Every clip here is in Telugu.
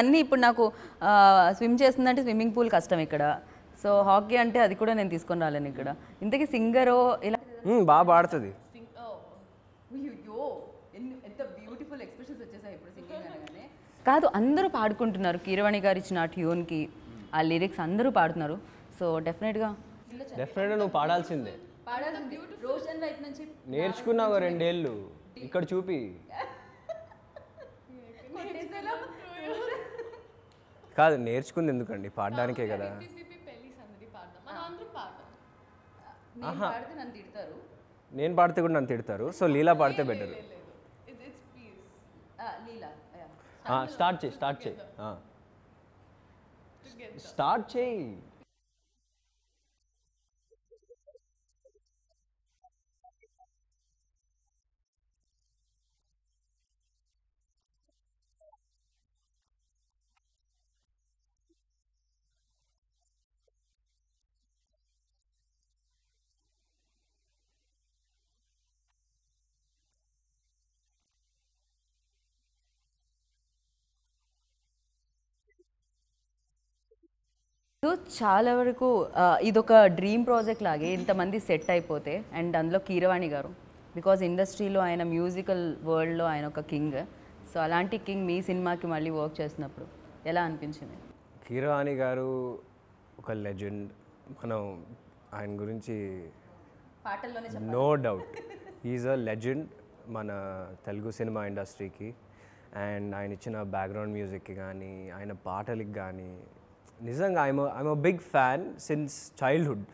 అన్నీ ఇప్పుడు నాకు స్విమ్ చేస్తుందంటే స్విమ్మింగ్ పూల్ కష్టం ఇక్కడ సో హాకీ అంటే అది కూడా నేను తీసుకొని రాలేను ఇక్కడ ఇంతకీ సింగరో ఇలా బాగా పాడుతుంది కాదు అందరూ పాడుకుంటున్నారు కీరవాణి గారు ఇచ్చిన ట్యూన్కి ఆ లిరిక్స్ అందరూ పాడుతున్నారు సో డెఫినెట్గా డెఫినెట్గా నువ్వు పాడాల్సిందే నేర్చుకున్నావు రెండేళ్ళు ఇక్కడ చూపి కాదు నేర్చుకుంది ఎందుకండి పాడడానికే కదా నేను పాడితే కూడా నన్ను తిడతారు సో లీలా పాడితే బెటర్ స్టార్ట్ చేయి స్టార్ట్ చేయి స్టార్ట్ చేయి సో చాలా వరకు ఇదొక డ్రీమ్ ప్రాజెక్ట్ లాగే ఇంతమంది సెట్ అయిపోతే అండ్ అందులో కీరవాణి గారు బికాజ్ ఇండస్ట్రీలో ఆయన మ్యూజికల్ వరల్డ్లో ఆయన ఒక కింగ్ సో అలాంటి కింగ్ మీ సినిమాకి మళ్ళీ వర్క్ చేసినప్పుడు ఎలా అనిపించింది కీరవాణి గారు ఒక లెజెండ్ మనం ఆయన గురించి no doubt is a legend మన తెలుగు సినిమా ఇండస్ట్రీకి అండ్ ఆయన ఇచ్చిన బ్యాక్గ్రౌండ్ మ్యూజిక్కి కానీ ఆయన పాటలకి కానీ నిజంగా I'm I'm a big fan since childhood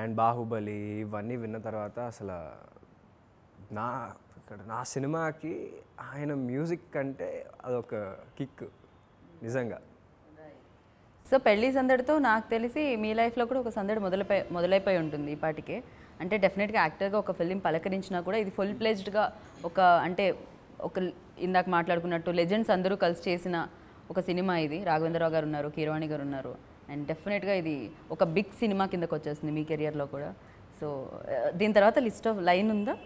and Baahubali ఇవన్నీ విన్న తర్వాత అసలు నా ఇక్కడ నా సినిమాకి ఆయన మ్యూజిక్ కంటే అదొక కిక్ నిజంగా సో పెళ్లి సందడితో నాకు తెలిసి మీ లైఫ్లో కూడా ఒక సందడి మొదలైపోయి మొదలైపోయి ఉంటుంది ఈ పాటికే అంటే డెఫినెట్గా యాక్టర్గా ఒక ఫిలిం పలకరించినా కూడా ఇది ఫుల్ ప్లేజ్డ్గా ఒక అంటే ఒక ఇందాక మాట్లాడుకున్నట్టు లెజెండ్స్ అందరూ కలిసి చేసిన ఒక సినిమా ఇది రాఘవేంద్రరావు గారు ఉన్నారు కీరవాణి గారు ఉన్నారు అండ్ డెఫినెట్గా ఇది ఒక బిగ్ సినిమా కిందకు వచ్చేస్తుంది మీ కెరియర్లో కూడా సో uh, దీని తర్వాత లిస్ట్ ఆఫ్ లైన్ ఉందా